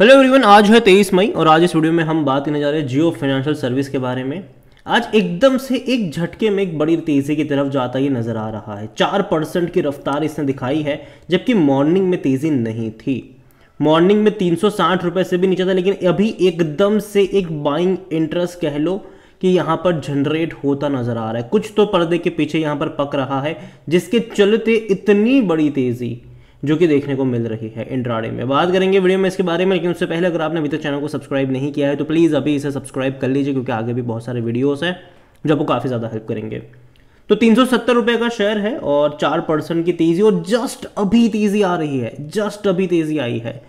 hello everyone आज है तेईस मई और आज इस वीडियो में हम बात करने जा रहे हैं जियो फाइनेंशियल सर्विस के बारे में आज एकदम से एक झटके में एक बड़ी तेज़ी की तरफ जाता ये नज़र आ रहा है चार परसेंट की रफ्तार इसने दिखाई है जबकि मॉर्निंग में तेज़ी नहीं थी मॉर्निंग में तीन रुपए से भी नीचे था लेकिन अभी एकदम से एक बाइंग इंटरेस्ट कह लो कि यहाँ पर जनरेट होता नज़र आ रहा है कुछ तो पर्दे के पीछे यहाँ पर पक रहा है जिसके चलते इतनी बड़ी तेज़ी जो कि देखने को मिल रही है इंड्राड़े में बात करेंगे वीडियो में इसके बारे में लेकिन उससे पहले अगर आपने अभी तक चैनल को सब्सक्राइब नहीं किया है तो प्लीज़ अभी इसे सब्सक्राइब कर लीजिए क्योंकि आगे भी बहुत सारे वीडियोज़ हैं जो आपको काफ़ी ज़्यादा हेल्प करेंगे तो तीन रुपए का शेयर है और चार परसेंट की तेज़ी और जस्ट अभी तेज़ी आ रही है जस्ट अभी तेज़ी आई है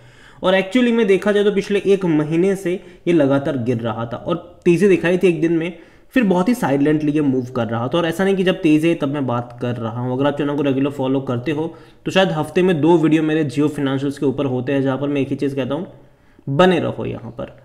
और एक्चुअली में देखा जाए तो पिछले एक महीने से ये लगातार गिर रहा था और तेज़ी दिखाई थी एक दिन में फिर बहुत ही साइलेंटली ये मूव कर रहा था और ऐसा नहीं कि जब तेज़ है तब मैं बात कर रहा हूँ अगर आप चैनल को रेगुलर फॉलो करते हो तो शायद हफ्ते में दो वीडियो मेरे जियो फिनेंशियल्स के ऊपर होते हैं जहाँ पर मैं एक ही चीज़ कहता हूँ बने रहो यहाँ पर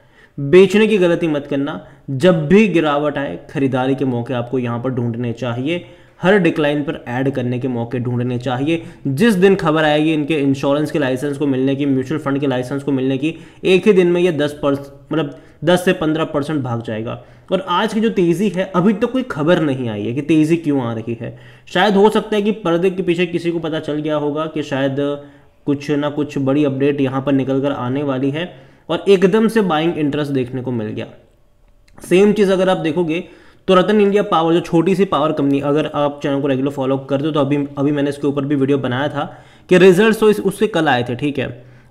बेचने की गलती मत करना जब भी गिरावट आए खरीदारी के मौके आपको यहाँ पर ढूंढने चाहिए हर डिक्लाइन पर ऐड करने के मौके ढूंढने चाहिए जिस दिन खबर आएगी इनके इंश्योरेंस के लाइसेंस को मिलने की म्यूचुअल फंड के लाइसेंस को मिलने की एक ही दिन में ये दस मतलब दस से पंद्रह परसेंट भाग जाएगा और आज की जो तेज़ी है अभी तक तो कोई खबर नहीं आई है कि तेज़ी क्यों आ रही है शायद हो सकता है कि पर्दे के पीछे किसी को पता चल गया होगा कि शायद कुछ ना कुछ बड़ी अपडेट यहां पर निकल कर आने वाली है और एकदम से बाइंग इंटरेस्ट देखने को मिल गया सेम चीज़ अगर आप देखोगे तो रतन इंडिया पावर जो छोटी सी पावर कंपनी अगर आप चैनल को रेगुलर फॉलो करते हो तो अभी अभी मैंने इसके ऊपर भी वीडियो बनाया था कि रिजल्ट तो उससे कल आए थे ठीक है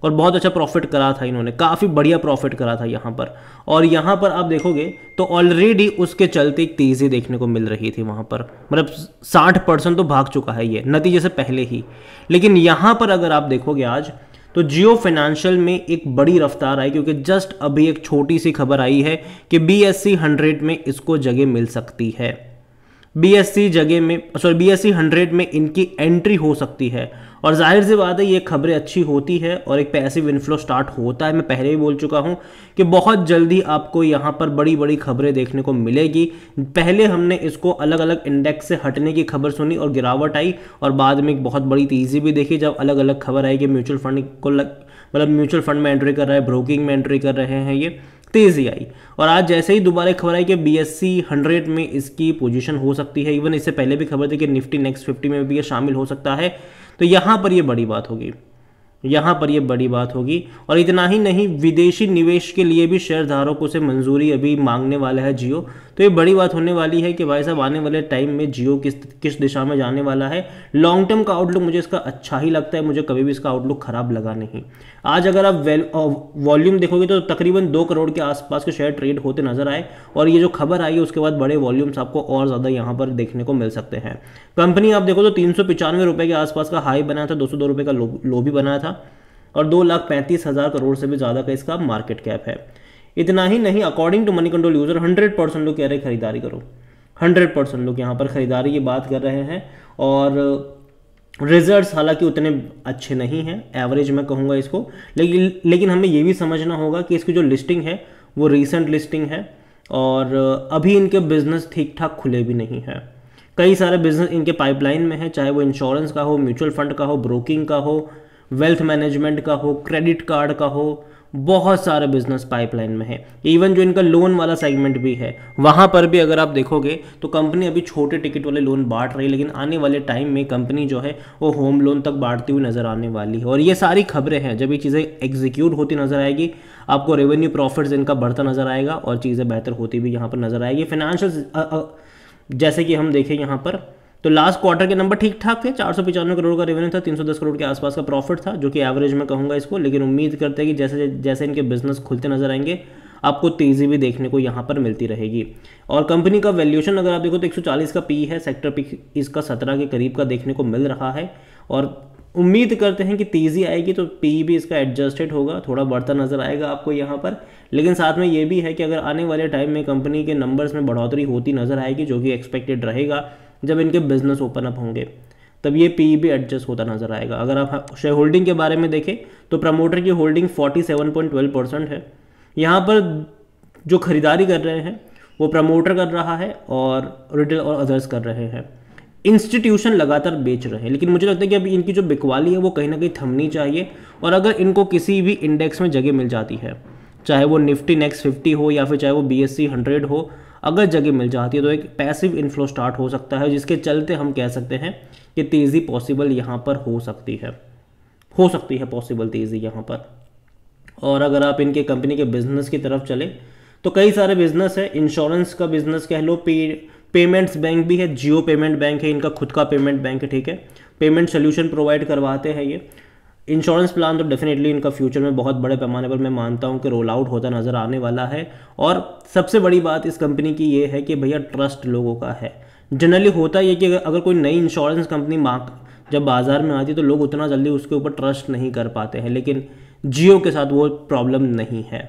और बहुत अच्छा प्रॉफिट करा था इन्होंने काफ़ी बढ़िया प्रॉफिट करा था यहाँ पर और यहाँ पर आप देखोगे तो ऑलरेडी उसके चलते एक तेज़ी देखने को मिल रही थी वहाँ पर मतलब साठ परसेंट तो भाग चुका है ये नतीजे से पहले ही लेकिन यहाँ पर अगर आप देखोगे आज तो जियो फाइनेंशियल में एक बड़ी रफ्तार आई क्योंकि जस्ट अभी एक छोटी सी खबर आई है कि बी एस सी हंड्रेड में इसको जगह मिल सकती है बीएससी जगह में सॉरी बीएससी हंड्रेड में इनकी एंट्री हो सकती है और जाहिर सी बात है ये खबरें अच्छी होती है और एक पैसिव इनफ्लो स्टार्ट होता है मैं पहले ही बोल चुका हूँ कि बहुत जल्दी आपको यहाँ पर बड़ी बड़ी खबरें देखने को मिलेगी पहले हमने इसको अलग अलग इंडेक्स से हटने की खबर सुनी और गिरावट आई और बाद में एक बहुत बड़ी तेज़ी भी देखी जब अलग अलग खबर आई कि म्यूचुअल फंड को मतलब म्यूचुअल फंड में एंट्री कर रहा है ब्रोकिंग में एंट्री कर रहे हैं ये तेजी आई और आज जैसे ही दोबारा खबर आई कि बी एस सी हंड्रेड में इसकी पोजीशन हो सकती है इवन इससे पहले भी खबर थी कि निफ्टी नेक्स्ट फिफ्टी में भी ये शामिल हो सकता है तो यहाँ पर ये बड़ी बात होगी यहाँ पर यह बड़ी बात होगी और इतना ही नहीं विदेशी निवेश के लिए भी शेयरधारकों से मंजूरी अभी मांगने वाला है जियो तो ये बड़ी बात होने वाली है कि भाई साहब आने वाले टाइम में जियो किस किस दिशा में जाने वाला है लॉन्ग टर्म का आउटलुक मुझे इसका अच्छा ही लगता है मुझे कभी भी इसका आउटलुक खराब लगा नहीं आज अगर आप वॉल्यूम देखोगे तो तकरीबन दो करोड़ के आसपास के शेयर ट्रेड होते नजर आए और ये जो खबर आई है उसके बाद बड़े वॉल्यूम्स आपको और ज़्यादा यहाँ पर देखने को मिल सकते हैं कंपनी आप देखो तो तीन रुपए के आसपास का हाई बनाया था दो सौ रुपए का लो, भी बनाया था और दो लाख पैंतीस हज़ार करोड़ से भी ज़्यादा का इसका मार्केट कैप है इतना ही नहीं according to money control user hundred percent लोग कह रहे खरीदारी करो हंड्रेड परसेंट लोग यहाँ पर खरीदारी की बात कर रहे हैं और रिजल्ट्स हालांकि उतने अच्छे नहीं हैं एवरेज मैं कहूँगा इसको लेकिन लेकिन हमें ये भी समझना होगा कि इसकी जो लिस्टिंग है वो रिसेंट लिस्टिंग है और अभी इनके बिजनेस ठीक ठाक खुले भी नहीं हैं कई सारे बिजनेस इनके पाइपलाइन में है चाहे वो इंश्योरेंस का हो म्यूचुअल फंड का हो ब्रोकिंग का हो वेल्थ मैनेजमेंट का हो क्रेडिट कार्ड का हो बहुत सारे बिजनेस पाइपलाइन में है इवन जो इनका लोन वाला सेगमेंट भी है वहां पर भी अगर आप देखोगे तो कंपनी अभी छोटे टिकट वाले लोन बांट रही है लेकिन आने वाले टाइम में कंपनी जो है वो होम लोन तक बांटती हुई नज़र आने वाली है और ये सारी खबरें हैं जब ये चीज़ें एग्जीक्यूट होती नज़र आएगी आपको रेवेन्यू प्रॉफिट इनका बढ़ता नज़र आएगा और चीज़ें बेहतर होती भी यहाँ पर नज़र आएगी फाइनेंशियल जैसे कि हम देखें यहाँ पर तो लास्ट क्वार्टर के नंबर ठीक ठाक थे चार सौ पचानवे करोड़ का रेवेन्यू था तीन सौ दस करोड़ के आसपास का प्रॉफिट था जो कि एवरेज में कहूँगा इसको लेकिन उम्मीद करते हैं कि जैसे जैसे इनके बिजनेस खुलते नजर आएंगे आपको तेज़ी भी देखने को यहाँ पर मिलती रहेगी और कंपनी का वैल्यूएशन अगर आप देखो तो 140 का पी है सेक्टर पी इसका सत्रह के करीब का देखने को मिल रहा है और उम्मीद करते हैं कि तेज़ी आएगी तो पी भी इसका एडजस्टेड होगा थोड़ा बढ़ता नज़र आएगा आपको यहाँ पर लेकिन साथ में ये भी है कि अगर आने वाले टाइम में कंपनी के नंबर्स में बढ़ोतरी होती नज़र आएगी जो कि एक्सपेक्टेड रहेगा जब इनके बिजनेस ओपन अप होंगे तब ये पी भी एडजस्ट होता नजर आएगा अगर आप शेयर होल्डिंग के बारे में देखें तो प्रमोटर की होल्डिंग 47.12 परसेंट है यहाँ पर जो खरीदारी कर रहे हैं वो प्रमोटर कर रहा है और रिटेल और अदर्स कर रहे हैं इंस्टीट्यूशन लगातार बेच रहे हैं लेकिन मुझे लगता है कि अभी इनकी जो बिकवाली है वो कहीं ना कहीं थमनी चाहिए और अगर इनको किसी भी इंडेक्स में जगह मिल जाती है चाहे वो निफ्टी नेक्स्ट फिफ्टी हो या फिर चाहे वो बी एस सी हंड्रेड हो अगर जगह मिल जाती है तो एक पैसिव इनफ्लो स्टार्ट हो सकता है जिसके चलते हम कह सकते हैं कि तेज़ी पॉसिबल यहाँ पर हो सकती है हो सकती है पॉसिबल तेज़ी यहाँ पर और अगर आप इनके कंपनी के बिजनेस की तरफ चले तो कई सारे बिजनेस है इंश्योरेंस का बिजनेस कह लो पे पेमेंट्स बैंक भी है जियो पेमेंट बैंक है इनका खुद का पेमेंट बैंक है ठीक है पेमेंट सोल्यूशन प्रोवाइड करवाते हैं ये इंश्योरेंस प्लान तो डेफिनेटली इनका फ्यूचर में बहुत बड़े पैमाने पर मैं मानता हूँ कि रोल आउट होता नज़र आने वाला है और सबसे बड़ी बात इस कंपनी की ये है कि भैया ट्रस्ट लोगों का है जनरली होता ये कि अगर कोई नई इंश्योरेंस कंपनी मार्क जब बाज़ार में आती है तो लोग उतना जल्दी उसके ऊपर ट्रस्ट नहीं कर पाते हैं लेकिन जियो के साथ वो प्रॉब्लम नहीं है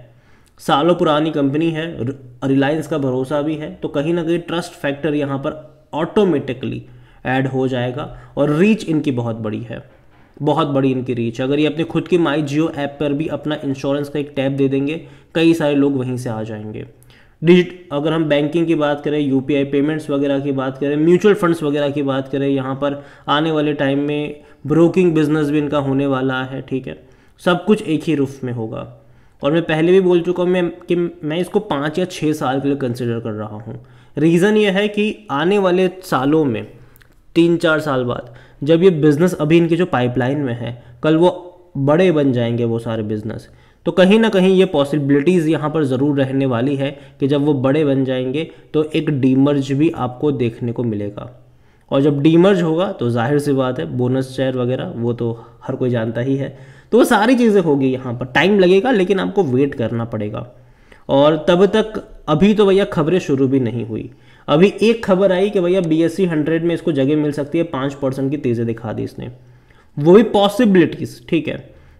सालों पुरानी कंपनी है रिलायंस का भरोसा भी है तो कहीं ना कहीं ट्रस्ट फैक्टर यहाँ पर ऑटोमेटिकली ऐड हो जाएगा और रीच इनकी बहुत बड़ी है बहुत बड़ी इनकी रीच है अगर ये अपने खुद की माई जियो ऐप पर भी अपना इंश्योरेंस का एक टैब दे देंगे कई सारे लोग वहीं से आ जाएंगे डिजिट अगर हम बैंकिंग की बात करें यूपीआई पेमेंट्स वगैरह की बात करें म्यूचुअल फंड्स वगैरह की बात करें यहाँ पर आने वाले टाइम में ब्रोकिंग बिजनेस भी इनका होने वाला है ठीक है सब कुछ एक ही रूफ में होगा और मैं पहले भी बोल चुका हूँ मैं कि मैं इसको पाँच या छः साल के लिए कंसिडर कर रहा हूँ रीज़न ये है कि आने वाले सालों में तीन चार साल बाद जब ये बिज़नेस अभी इनके जो पाइपलाइन में है कल वो बड़े बन जाएंगे वो सारे बिज़नेस तो कहीं ना कहीं ये पॉसिबिलिटीज़ यहाँ पर ज़रूर रहने वाली है कि जब वो बड़े बन जाएंगे तो एक डीमर्ज भी आपको देखने को मिलेगा और जब डीमर्ज होगा तो जाहिर सी बात है बोनस शेयर वगैरह वो तो हर कोई जानता ही है तो वो सारी चीज़ें होगी यहाँ पर टाइम लगेगा लेकिन आपको वेट करना पड़ेगा और तब तक अभी तो भैया खबरें शुरू भी नहीं हुई अभी एक खबर आई कि भैया बी एस हंड्रेड में इसको जगह मिल सकती है पांच परसेंट की तेज़ी दिखा दी इसने वो भी पॉसिबिलिटीज़ ठीक है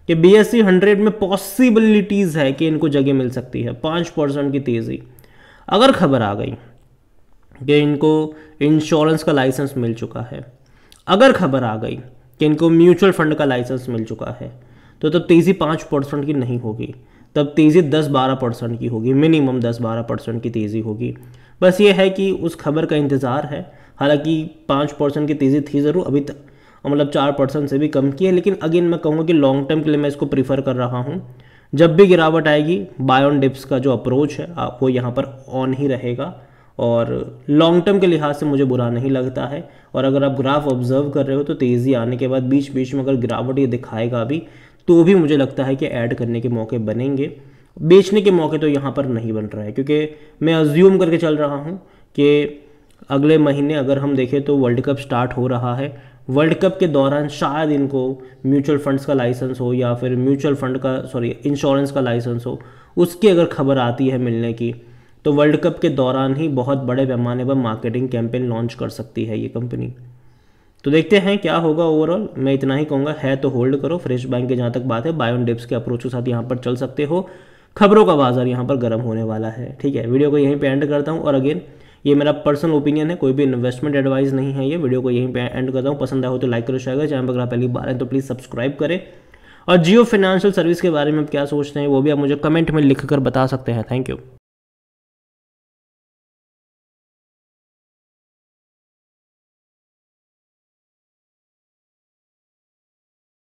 कि बी एस हंड्रेड में पॉसिबिलिटीज़ है कि इनको जगह मिल सकती है पांच परसेंट की तेज़ी अगर खबर आ गई कि इनको इंश्योरेंस का लाइसेंस मिल चुका है अगर खबर आ गई कि इनको म्यूचुअल फंड का लाइसेंस मिल चुका है तो तब तेज़ी पांच परसेंट की नहीं होगी तब तेज़ी दस बारह परसेंट की होगी मिनिमम दस बारह परसेंट की तेज़ी होगी बस ये है कि उस खबर का इंतज़ार है हालांकि पाँच परसेंट की तेज़ी थी ज़रूर अभी तक मतलब चार परसेंट से भी कम की है लेकिन अगेन मैं कहूँगा कि लॉन्ग टर्म के लिए मैं इसको प्रीफर कर रहा हूँ जब भी गिरावट आएगी बायोन डिप्स का जो अप्रोच है वो यहाँ पर ऑन ही रहेगा और लॉन्ग टर्म के लिहाज से मुझे बुरा नहीं लगता है और अगर आप ग्राफ ऑब्जर्व कर रहे हो तो तेज़ी आने के बाद बीच बीच में अगर गिरावट ये दिखाएगा भी तो भी मुझे लगता है कि ऐड करने के मौके बनेंगे बेचने के मौके तो यहाँ पर नहीं बन रहा है क्योंकि मैं अज्यूम करके चल रहा हूँ कि अगले महीने अगर हम देखें तो वर्ल्ड कप स्टार्ट हो रहा है वर्ल्ड कप के दौरान शायद इनको म्यूचुअल फंड्स का लाइसेंस हो या फिर म्यूचुअल फंड का सॉरी इंश्योरेंस का लाइसेंस हो उसकी अगर खबर आती है मिलने की तो वर्ल्ड कप के दौरान ही बहुत बड़े पैमाने पर मार्केटिंग कैंपेन लॉन्च कर सकती है ये कंपनी तो देखते हैं क्या होगा ओवरऑल मैं इतना ही कहूँगा है तो होल्ड करो फ्रेश बैंक के जहाँ तक बात है बायोन डिप्स के अप्रोच के साथ यहाँ पर चल सकते हो खबरों का बाजार यहाँ पर गर्म होने वाला है ठीक है वीडियो को यहीं पे एंड करता हूँ और अगेन ये मेरा पर्सनल ओपिनियन है कोई भी इन्वेस्टमेंट एडवाइस नहीं है ये वीडियो को यहीं पे एंड करता हूँ पसंद आए तो लाइक करो शेयर करो चैनल पर अगर आप पहली बार हैं तो प्लीज़ सब्सक्राइब करें और जियो फाइनेंशियल सर्विस के बारे में आप क्या सोचते हैं वो भी आप मुझे कमेंट में लिख कर बता सकते हैं थैंक यू